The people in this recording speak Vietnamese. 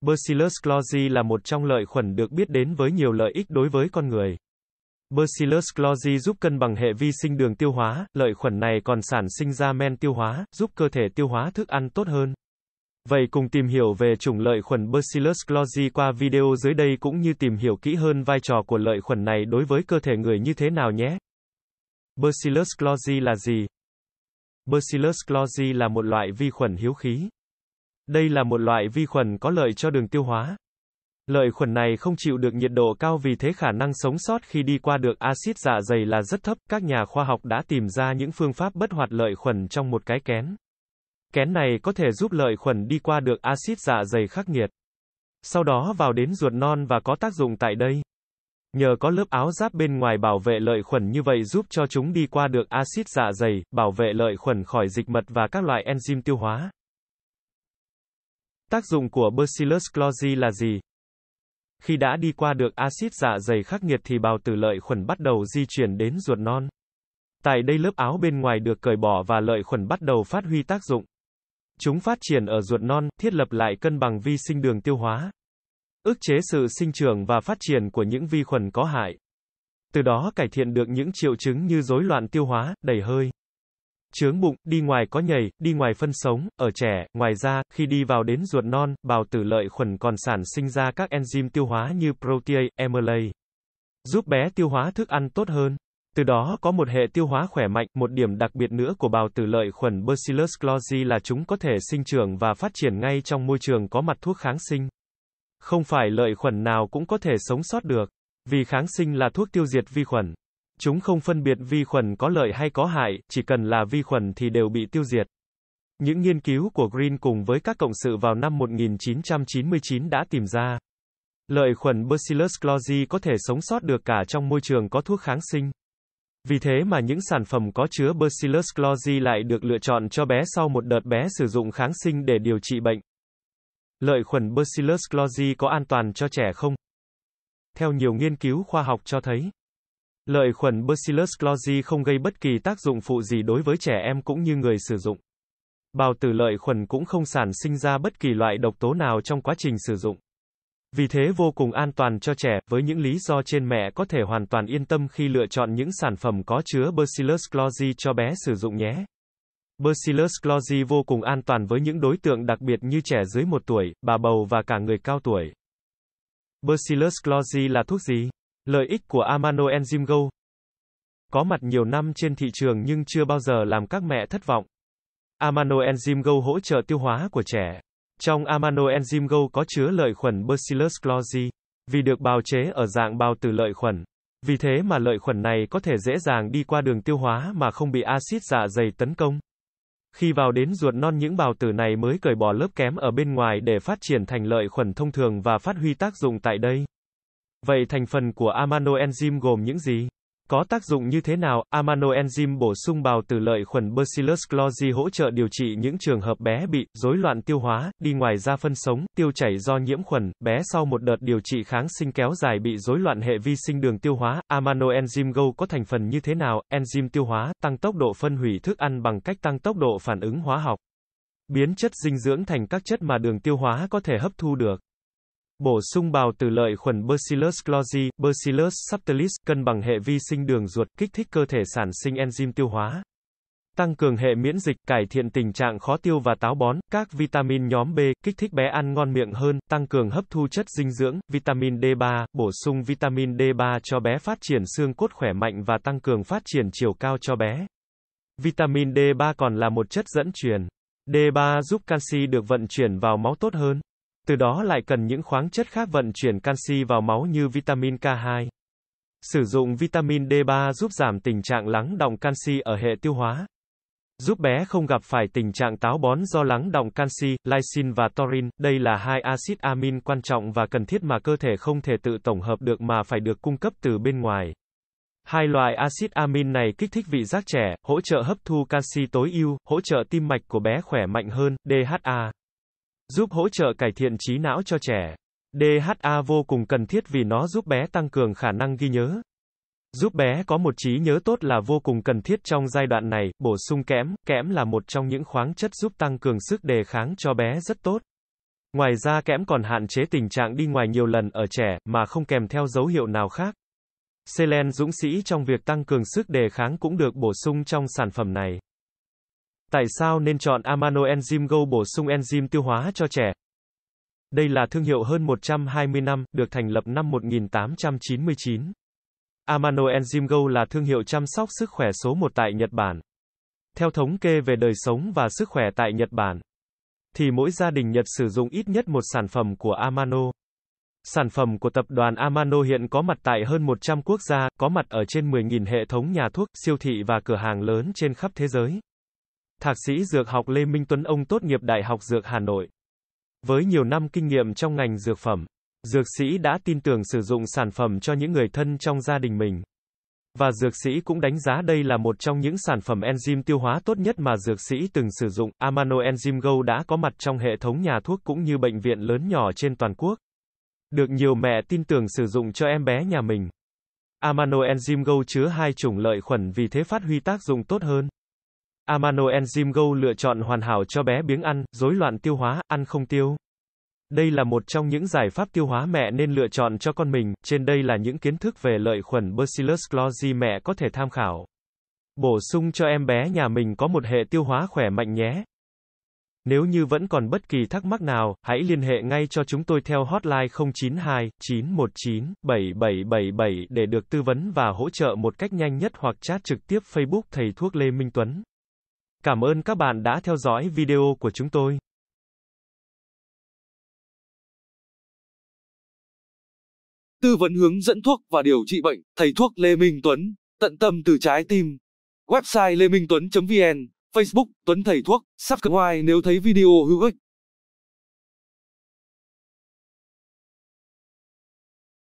Bacillus clausi là một trong lợi khuẩn được biết đến với nhiều lợi ích đối với con người. Bacillus clausi giúp cân bằng hệ vi sinh đường tiêu hóa, lợi khuẩn này còn sản sinh ra men tiêu hóa, giúp cơ thể tiêu hóa thức ăn tốt hơn. Vậy cùng tìm hiểu về chủng lợi khuẩn Bacillus clausi qua video dưới đây cũng như tìm hiểu kỹ hơn vai trò của lợi khuẩn này đối với cơ thể người như thế nào nhé. Bacillus clausi là gì? Bacillus clausi là một loại vi khuẩn hiếu khí. Đây là một loại vi khuẩn có lợi cho đường tiêu hóa. Lợi khuẩn này không chịu được nhiệt độ cao vì thế khả năng sống sót khi đi qua được axit dạ dày là rất thấp. Các nhà khoa học đã tìm ra những phương pháp bất hoạt lợi khuẩn trong một cái kén. Kén này có thể giúp lợi khuẩn đi qua được axit dạ dày khắc nghiệt. Sau đó vào đến ruột non và có tác dụng tại đây. Nhờ có lớp áo giáp bên ngoài bảo vệ lợi khuẩn như vậy giúp cho chúng đi qua được axit dạ dày, bảo vệ lợi khuẩn khỏi dịch mật và các loại enzyme tiêu hóa. Tác dụng của Bacillus clausi là gì? Khi đã đi qua được axit dạ dày khắc nghiệt thì bào tử lợi khuẩn bắt đầu di chuyển đến ruột non. Tại đây lớp áo bên ngoài được cởi bỏ và lợi khuẩn bắt đầu phát huy tác dụng. Chúng phát triển ở ruột non, thiết lập lại cân bằng vi sinh đường tiêu hóa, ức chế sự sinh trưởng và phát triển của những vi khuẩn có hại. Từ đó cải thiện được những triệu chứng như rối loạn tiêu hóa, đầy hơi, chướng bụng, đi ngoài có nhầy, đi ngoài phân sống, ở trẻ, ngoài ra, khi đi vào đến ruột non, bào tử lợi khuẩn còn sản sinh ra các enzyme tiêu hóa như protease, amylase, giúp bé tiêu hóa thức ăn tốt hơn. Từ đó có một hệ tiêu hóa khỏe mạnh, một điểm đặc biệt nữa của bào tử lợi khuẩn Bacillus clausi là chúng có thể sinh trưởng và phát triển ngay trong môi trường có mặt thuốc kháng sinh. Không phải lợi khuẩn nào cũng có thể sống sót được, vì kháng sinh là thuốc tiêu diệt vi khuẩn. Chúng không phân biệt vi khuẩn có lợi hay có hại, chỉ cần là vi khuẩn thì đều bị tiêu diệt. Những nghiên cứu của Green cùng với các cộng sự vào năm 1999 đã tìm ra lợi khuẩn Bacillus clausi có thể sống sót được cả trong môi trường có thuốc kháng sinh. Vì thế mà những sản phẩm có chứa Bacillus clausi lại được lựa chọn cho bé sau một đợt bé sử dụng kháng sinh để điều trị bệnh. Lợi khuẩn Bacillus clozi có an toàn cho trẻ không? Theo nhiều nghiên cứu khoa học cho thấy, lợi khuẩn Bacillus clozi không gây bất kỳ tác dụng phụ gì đối với trẻ em cũng như người sử dụng. Bào tử lợi khuẩn cũng không sản sinh ra bất kỳ loại độc tố nào trong quá trình sử dụng. Vì thế vô cùng an toàn cho trẻ, với những lý do trên mẹ có thể hoàn toàn yên tâm khi lựa chọn những sản phẩm có chứa Bacillus clozi cho bé sử dụng nhé. Bacillus clausi vô cùng an toàn với những đối tượng đặc biệt như trẻ dưới 1 tuổi, bà bầu và cả người cao tuổi. Bacillus clausi là thuốc gì? Lợi ích của amano enzyme Go Có mặt nhiều năm trên thị trường nhưng chưa bao giờ làm các mẹ thất vọng. Amano enzyme Go hỗ trợ tiêu hóa của trẻ. Trong amano enzyme Go có chứa lợi khuẩn Bacillus clausi, vì được bào chế ở dạng bào từ lợi khuẩn. Vì thế mà lợi khuẩn này có thể dễ dàng đi qua đường tiêu hóa mà không bị axit dạ dày tấn công. Khi vào đến ruột non những bào tử này mới cởi bỏ lớp kém ở bên ngoài để phát triển thành lợi khuẩn thông thường và phát huy tác dụng tại đây. Vậy thành phần của aminoenzyme gồm những gì? Có tác dụng như thế nào? Amano enzyme bổ sung bào tử lợi khuẩn Bacillus clozi hỗ trợ điều trị những trường hợp bé bị rối loạn tiêu hóa, đi ngoài da phân sống, tiêu chảy do nhiễm khuẩn. Bé sau một đợt điều trị kháng sinh kéo dài bị rối loạn hệ vi sinh đường tiêu hóa. Amano enzyme Go có thành phần như thế nào? Enzyme tiêu hóa tăng tốc độ phân hủy thức ăn bằng cách tăng tốc độ phản ứng hóa học. Biến chất dinh dưỡng thành các chất mà đường tiêu hóa có thể hấp thu được. Bổ sung bào tử lợi khuẩn Bacillus clausi, Bacillus subtilis, cân bằng hệ vi sinh đường ruột, kích thích cơ thể sản sinh enzyme tiêu hóa. Tăng cường hệ miễn dịch, cải thiện tình trạng khó tiêu và táo bón, các vitamin nhóm B, kích thích bé ăn ngon miệng hơn, tăng cường hấp thu chất dinh dưỡng, vitamin D3, bổ sung vitamin D3 cho bé phát triển xương cốt khỏe mạnh và tăng cường phát triển chiều cao cho bé. Vitamin D3 còn là một chất dẫn truyền. D3 giúp canxi được vận chuyển vào máu tốt hơn. Từ đó lại cần những khoáng chất khác vận chuyển canxi vào máu như vitamin K2. Sử dụng vitamin D3 giúp giảm tình trạng lắng động canxi ở hệ tiêu hóa. Giúp bé không gặp phải tình trạng táo bón do lắng động canxi, lysine và taurin đây là hai axit amin quan trọng và cần thiết mà cơ thể không thể tự tổng hợp được mà phải được cung cấp từ bên ngoài. Hai loại axit amin này kích thích vị giác trẻ, hỗ trợ hấp thu canxi tối ưu, hỗ trợ tim mạch của bé khỏe mạnh hơn, DHA giúp hỗ trợ cải thiện trí não cho trẻ. DHA vô cùng cần thiết vì nó giúp bé tăng cường khả năng ghi nhớ. Giúp bé có một trí nhớ tốt là vô cùng cần thiết trong giai đoạn này, bổ sung kẽm, kẽm là một trong những khoáng chất giúp tăng cường sức đề kháng cho bé rất tốt. Ngoài ra kẽm còn hạn chế tình trạng đi ngoài nhiều lần ở trẻ, mà không kèm theo dấu hiệu nào khác. Selen dũng sĩ trong việc tăng cường sức đề kháng cũng được bổ sung trong sản phẩm này. Tại sao nên chọn Amano Enzyme Go bổ sung enzyme tiêu hóa cho trẻ? Đây là thương hiệu hơn 120 năm, được thành lập năm 1899. Amano Enzyme Go là thương hiệu chăm sóc sức khỏe số 1 tại Nhật Bản. Theo thống kê về đời sống và sức khỏe tại Nhật Bản, thì mỗi gia đình Nhật sử dụng ít nhất một sản phẩm của Amano. Sản phẩm của tập đoàn Amano hiện có mặt tại hơn 100 quốc gia, có mặt ở trên 10.000 hệ thống nhà thuốc, siêu thị và cửa hàng lớn trên khắp thế giới. Thạc sĩ dược học Lê Minh Tuấn ông tốt nghiệp Đại học Dược Hà Nội. Với nhiều năm kinh nghiệm trong ngành dược phẩm, dược sĩ đã tin tưởng sử dụng sản phẩm cho những người thân trong gia đình mình. Và dược sĩ cũng đánh giá đây là một trong những sản phẩm enzyme tiêu hóa tốt nhất mà dược sĩ từng sử dụng. Amano Enzyme Go đã có mặt trong hệ thống nhà thuốc cũng như bệnh viện lớn nhỏ trên toàn quốc. Được nhiều mẹ tin tưởng sử dụng cho em bé nhà mình. Amano Enzyme Go chứa hai chủng lợi khuẩn vì thế phát huy tác dụng tốt hơn. Amano Enzyme Go lựa chọn hoàn hảo cho bé biếng ăn, rối loạn tiêu hóa, ăn không tiêu. Đây là một trong những giải pháp tiêu hóa mẹ nên lựa chọn cho con mình, trên đây là những kiến thức về lợi khuẩn Bacillus clozi mẹ có thể tham khảo. Bổ sung cho em bé nhà mình có một hệ tiêu hóa khỏe mạnh nhé. Nếu như vẫn còn bất kỳ thắc mắc nào, hãy liên hệ ngay cho chúng tôi theo hotline 092 919 7777 để được tư vấn và hỗ trợ một cách nhanh nhất hoặc chat trực tiếp Facebook Thầy Thuốc Lê Minh Tuấn. Cảm ơn các bạn đã theo dõi video của chúng tôi. Tư vấn hướng dẫn thuốc và điều trị bệnh, thầy thuốc Lê Minh Tuấn, tận tâm từ trái tim. Website lemingtuấn.vn, Facebook Tuấn Thầy Thuốc, subscribe nếu thấy video hữu ích.